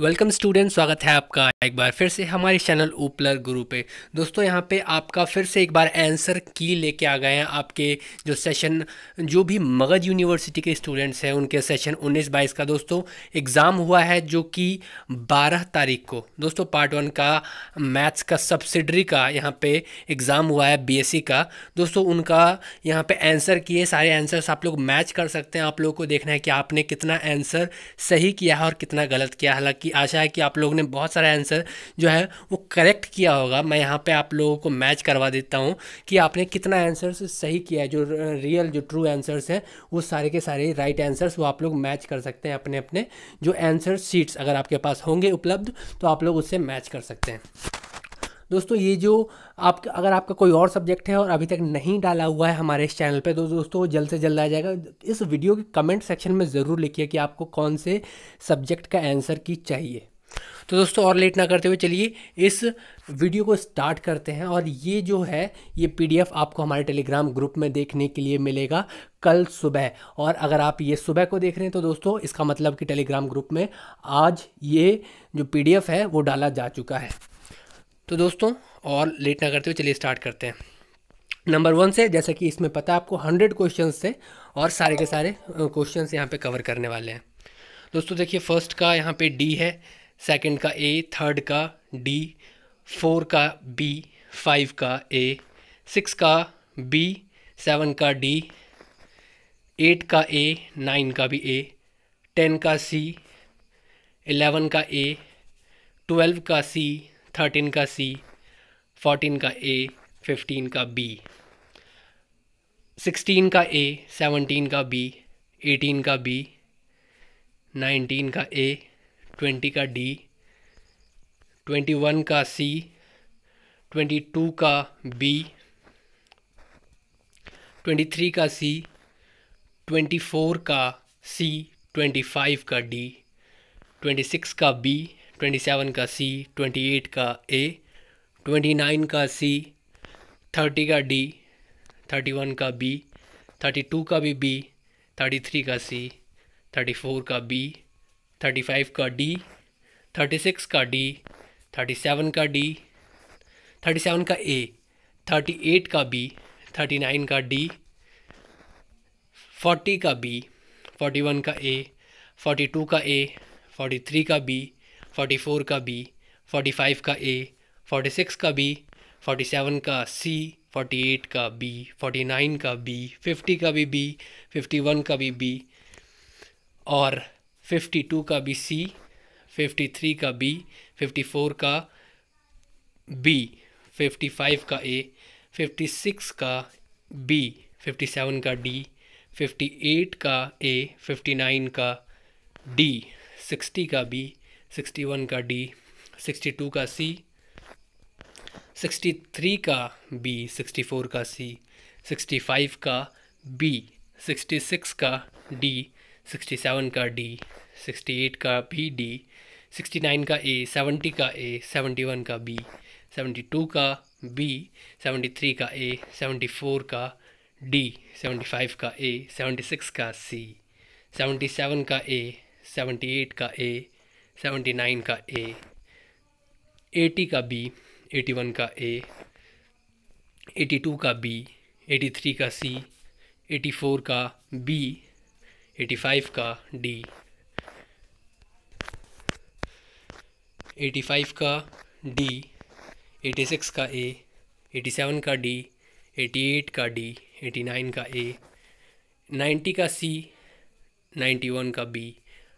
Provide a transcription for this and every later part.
welcome student स्वागत है आपका एक बार फिर से हमारे चैनल ओपलर गुरु पे दोस्तों यहाँ पे आपका फिर से एक बार आंसर की लेके आ गए हैं आपके जो सेशन जो भी मगध यूनिवर्सिटी के स्टूडेंट्स हैं उनके सेशन 19 बाईस का दोस्तों एग्ज़ाम हुआ है जो कि 12 तारीख को दोस्तों पार्ट वन का मैथ्स का सब्सिडरी का यहाँ पर एग्ज़ाम हुआ है बी का दोस्तों उनका यहाँ पर आंसर किए सारे आंसर्स आप लोग मैच कर सकते हैं आप लोग को देखना है कि आपने कितना आंसर सही किया है और कितना गलत किया है कि आशा है कि आप लोगों ने बहुत सारा आंसर जो है वो करेक्ट किया होगा मैं यहाँ पे आप लोगों को मैच करवा देता हूँ कि आपने कितना आंसर्स सही किया है जो रियल जो ट्रू आंसर्स हैं वो सारे के सारे राइट आंसर्स वो आप लोग मैच कर सकते हैं अपने अपने जो आंसर शीट्स अगर आपके पास होंगे उपलब्ध तो आप लोग उससे मैच कर सकते हैं दोस्तों ये जो आप अगर आपका कोई और सब्जेक्ट है और अभी तक नहीं डाला हुआ है हमारे इस चैनल पे तो दोस्तों जल्द से जल्द आ जाएगा इस वीडियो के कमेंट सेक्शन में ज़रूर लिखिए कि आपको कौन से सब्जेक्ट का आंसर की चाहिए तो दोस्तों और लेट ना करते हुए चलिए इस वीडियो को स्टार्ट करते हैं और ये जो है ये पीडीएफ आपको हमारे टेलीग्राम ग्रुप में देखने के लिए मिलेगा कल सुबह और अगर आप ये सुबह को देख रहे हैं तो दोस्तों इसका मतलब कि टेलीग्राम ग्रुप में आज ये जो पीडीएफ है वो डाला जा चुका है तो दोस्तों और लेट ना करते हुए चलिए स्टार्ट करते हैं नंबर वन से जैसा कि इसमें पता है आपको हंड्रेड क्वेश्चन से और सारे के सारे क्वेश्चन यहाँ पे कवर करने वाले हैं दोस्तों देखिए फर्स्ट का यहाँ पे डी है सेकंड का ए थर्ड का डी फोर का बी फाइव का ए सिक्स का बी सेवन का डी एट का ए नाइन का भी ए टेन का सी एलेवन का ए ट्वेल्व का सी थर्टीन का सी फोर्टीन का ए फिफ्टीन का बी सिक्सटीन का ए सेवनटीन का बी एटीन का बी नाइनटीन का ए ट्वेंटी का डी ट्वेंटी वन का सी ट्वेंटी टू का बी ट्वेंटी थ्री का सी ट्वेंटी फोर का सी ट्वेंटी फाइव का डी ट्वेंटी सिक्स का बी ट्वेंटी सेवन का सी ट्वेंटी एट का ए ट्वेंटी नाइन का सी थर्टी का डी थर्टी वन का बी थर्टी टू का भी बी थर्टी थ्री का सी थर्टी फोर का बी थर्टी फाइव का डी थर्टी सिक्स का डी थर्टी सेवन का डी थर्टी सेवन का ए थर्टी एट का बी थर्टी नाइन का डी फोर्टी का बी फोर्टी वन का ए फोर्टी टू का ए फोर्टी थ्री का बी फोर्टी फोर का बी फोर्टी फाइव का ए फोर्टी सिक्स का बी फोर्टी सेवन का सी फोर्टी एट का बी फोर्टी नाइन का बी फिफ्टी का भी बी फिफ्टी वन का भी बी और फिफ्टी टू का भी सी फिफ्टी थ्री का बी फिफ्टी फोर का बी फिफ्टी फाइव का ए फिफ्टी सिक्स का बी फिफ्टी सेवन का डी फिफ्टी एट का ए फिफ्टी नाइन का डी सिक्सटी का बी सिक्सटी वन का डी सिक्सटी टू का सी सिक्सटी थ्री का बी सिक्सटी फोर का सी सिक्सटी फाइव का बी सिक्सटी सिक्स का डी सिक्सटी सेवन का डी सिक्सटी एट का बी डी सिक्सटी नाइन का ए सेवेंटी का ए सेवेंटी वन का बी सेवेंटी टू का बी सेवेंटी थ्री का ए सेवेंटी फोर का डी सेवेंटी फाइव का ए सेवेंटी सिक्स का सी सेवेंटी सेवन का ए सेवेंटी एट का ए सेवेंटी नाइन का ए एटी का बी एटी वन का ए एटी टू का बी एटी थ्री का सी एटी फोर का बी एटी फाइव का डी एटी फाइव का डी एटी सिक्स का ए एटी सेवन का डी एटी एट का डी एटी नाइन का ए नाइन्टी का सी नाइन्टी वन का बी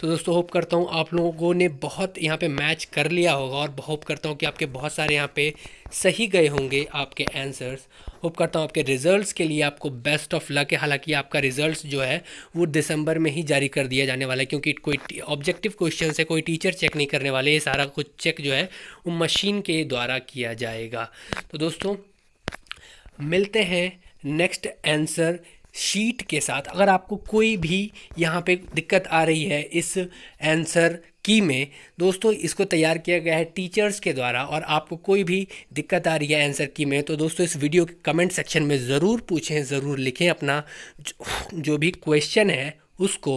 तो दोस्तों होप करता हूँ आप लोगों ने बहुत यहाँ पे मैच कर लिया होगा और होप करता हूँ कि आपके बहुत सारे यहाँ पे सही गए होंगे आपके आंसर्स होप करता हूँ आपके रिजल्ट्स के लिए आपको बेस्ट ऑफ लक है हालांकि आपका रिजल्ट्स जो है वो दिसंबर में ही जारी कर दिया जाने वाला है क्योंकि कोई ऑब्जेक्टिव क्वेश्चन है कोई टीचर चेक नहीं करने वाले ये सारा कुछ चेक जो है वो मशीन के द्वारा किया जाएगा तो दोस्तों मिलते हैं नेक्स्ट आंसर शीट के साथ अगर आपको कोई भी यहाँ पे दिक्कत आ रही है इस आंसर की में दोस्तों इसको तैयार किया गया है टीचर्स के द्वारा और आपको कोई भी दिक्कत आ रही है आंसर की में तो दोस्तों इस वीडियो के कमेंट सेक्शन में ज़रूर पूछें ज़रूर लिखें अपना जो भी क्वेश्चन है उसको